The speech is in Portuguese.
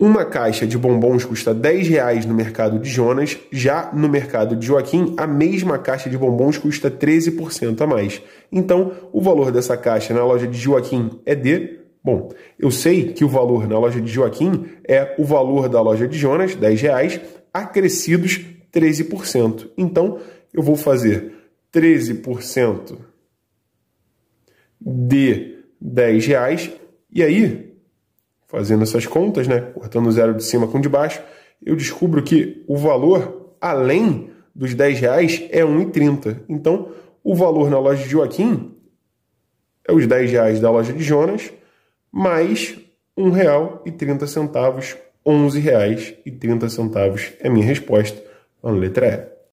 Uma caixa de bombons custa 10 reais no mercado de Jonas, já no mercado de Joaquim, a mesma caixa de bombons custa 13% a mais. Então, o valor dessa caixa na loja de Joaquim é de. Bom, eu sei que o valor na loja de Joaquim é o valor da loja de Jonas, 10 reais, acrescidos 13%. Então, eu vou fazer 13% de 10 reais. E aí, Fazendo essas contas, né, cortando o zero de cima com o de baixo, eu descubro que o valor além dos 10 reais é 1,30. Então, o valor na loja de Joaquim é os 10 reais da loja de Jonas, mais R$1,30, R$11,30 R$ 11,30 é minha resposta. Então, letra E.